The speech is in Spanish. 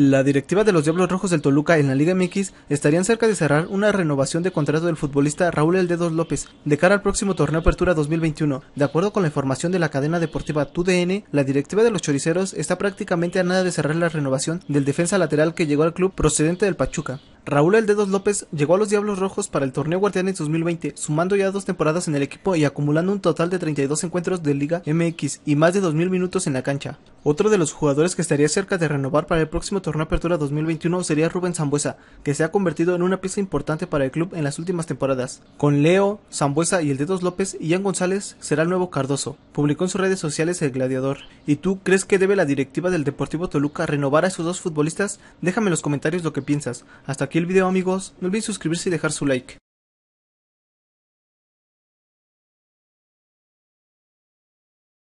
La directiva de los Diablos Rojos del Toluca en la Liga MX estarían cerca de cerrar una renovación de contrato del futbolista Raúl El López de cara al próximo torneo Apertura 2021. De acuerdo con la información de la cadena deportiva TUDN, la directiva de los Choriceros está prácticamente a nada de cerrar la renovación del defensa lateral que llegó al club procedente del Pachuca. Raúl El López llegó a los Diablos Rojos para el torneo Guardianes 2020, sumando ya dos temporadas en el equipo y acumulando un total de 32 encuentros de Liga MX y más de 2.000 minutos en la cancha. Otro de los jugadores que estaría cerca de renovar para el próximo torneo Apertura 2021 sería Rubén Zambuesa, que se ha convertido en una pieza importante para el club en las últimas temporadas. Con Leo, Zambuesa y el Dedos López, Ian González será el nuevo Cardoso. Publicó en sus redes sociales El Gladiador. ¿Y tú crees que debe la directiva del Deportivo Toluca renovar a esos dos futbolistas? Déjame en los comentarios lo que piensas. Hasta aquí el video amigos, no olviden suscribirse y dejar su like.